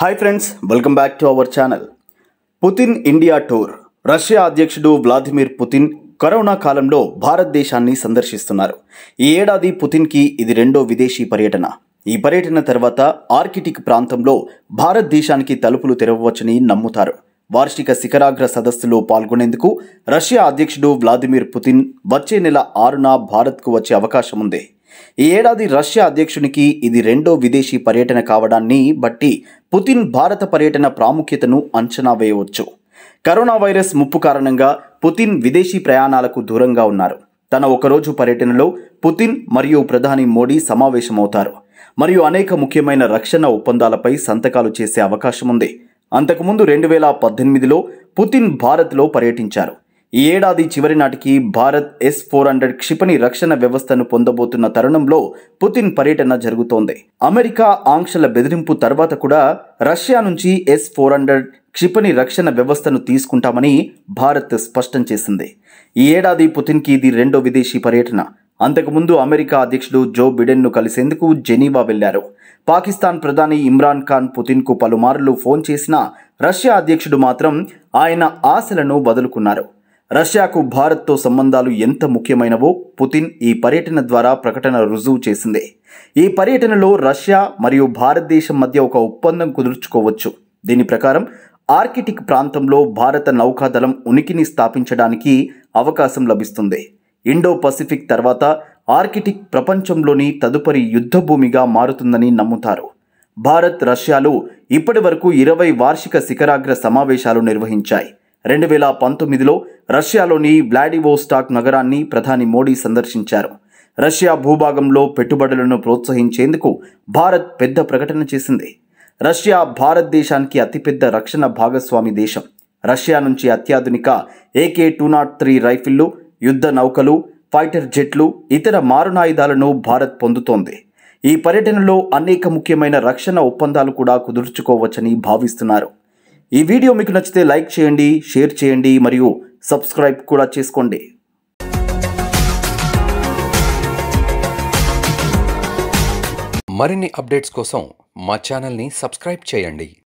hi friends welcome back to our channel Putin India tour Russia అధ్యక్షుడు Vladimir Putin corona కాలంలో భారతదేశాన్ని సందర్శిస్తున్నారు ఈ ఏడాది పుతిన్కి ఇది రెండో విదేశీ పర్యటన ఈ పర్యటన తర్వాత ఆర్కిటిక్ ప్రాంతంలో భారతదేశానికి తలుపులు తెరవవచ్చని నమ్ముతారు వార్షిక శిఖరాగ్ర సదస్సులో పాల్గొనేందుకు రష్యా అధ్యక్షుడు వ్లాదిమిర్ పుతిన్ వచ్చే నెల ఆరున భారత్కు వచ్చే అవకాశం ఉంది ఈ ఏడాది రష్యా అధ్యక్షునికి ఇది రెండో విదేశీ పర్యటన కావడాన్ని బట్టి పుతిన్ భారత పర్యటన ప్రాముఖ్యతను అంచనా వేయవచ్చు కరోనా వైరస్ ముప్పు కారణంగా పుతిన్ విదేశీ ప్రయాణాలకు దూరంగా ఉన్నారు తన ఒకరోజు పర్యటనలో పుతిన్ మరియు ప్రధాని మోడీ సమావేశమవుతారు మరియు అనేక ముఖ్యమైన రక్షణ ఒప్పందాలపై సంతకాలు చేసే అవకాశం ఉంది అంతకుముందు రెండు వేల పద్దెనిమిదిలో పుతిన్ భారత్లో పర్యటించారు ఈ ఏడాది చివరి నాటికి భారత్ ఎస్ ఫోర్ హండ్రెడ్ క్షిపణి రక్షణ వ్యవస్థను పొందబోతున్న తరుణంలో పుతిన్ పర్యటన జరుగుతోంది అమెరికా ఆంక్షల బెదిరింపు తర్వాత కూడా రష్యా నుంచి ఎస్ ఫోర్ హండ్రెడ్ క్షిపణి రక్షణ వ్యవస్థను తీసుకుంటామని భారత్ స్పష్టం చేసింది ఈ ఏడాది పుతిన్కి ఇది రెండో విదేశీ పర్యటన అంతకుముందు అమెరికా అధ్యక్షుడు జో బిడెన్ను కలిసేందుకు జెనీవా వెళ్లారు పాకిస్తాన్ ప్రధాని ఇమ్రాన్ ఖాన్ పుతిన్కు పలుమార్లు ఫోన్ చేసినా రష్యా అధ్యక్షుడు మాత్రం ఆయన ఆశలను వదులుకున్నారు రష్యాకు భారత్తో సంబంధాలు ఎంత ముఖ్యమైనవో పుతిన్ ఈ పర్యటన ద్వారా ప్రకటన రుజువు చేసింది ఈ పర్యటనలో రష్యా మరియు భారతదేశం మధ్య ఒక ఒప్పందం కుదుర్చుకోవచ్చు దీని ప్రకారం ఆర్కిటిక్ ప్రాంతంలో భారత నౌకాదళం ఉనికిని స్థాపించడానికి అవకాశం లభిస్తుంది ఇండో పసిఫిక్ తర్వాత ఆర్కిటిక్ ప్రపంచంలోని తదుపరి యుద్ధభూమిగా మారుతుందని నమ్ముతారు భారత్ రష్యాలు ఇప్పటి వరకు ఇరవై వార్షిక శిఖరాగ్ర సమావేశాలు నిర్వహించాయి రెండు వేల పంతొమ్మిదిలో రష్యాలోని వ్లాడివోస్టాక్ నగరాన్ని ప్రధాని మోడీ సందర్శించారు రష్యా భూభాగంలో పెట్టుబడులను ప్రోత్సహించేందుకు భారత్ పెద్ద ప్రకటన చేసింది రష్యా భారతదేశానికి అతిపెద్ద రక్షణ భాగస్వామి దేశం రష్యా నుంచి అత్యాధునిక ఏకే టూ నాట్ త్రీ రైఫిళ్లు యుద్ధ నౌకలు ఫైటర్ జెట్లు ఇతర మారునాయుధాలను భారత్ పొందుతోంది ఈ పర్యటనలో అనేక ముఖ్యమైన రక్షణ ఒప్పందాలు కూడా కుదుర్చుకోవచ్చని భావిస్తున్నారు ఈ వీడియో మీకు నచ్చితే లైక్ చేయండి షేర్ చేయండి మరియు సబ్స్క్రైబ్ కూడా చేసుకోండి మరిన్ని అప్డేట్స్ కోసం మా ఛానల్ని సబ్స్క్రైబ్ చేయండి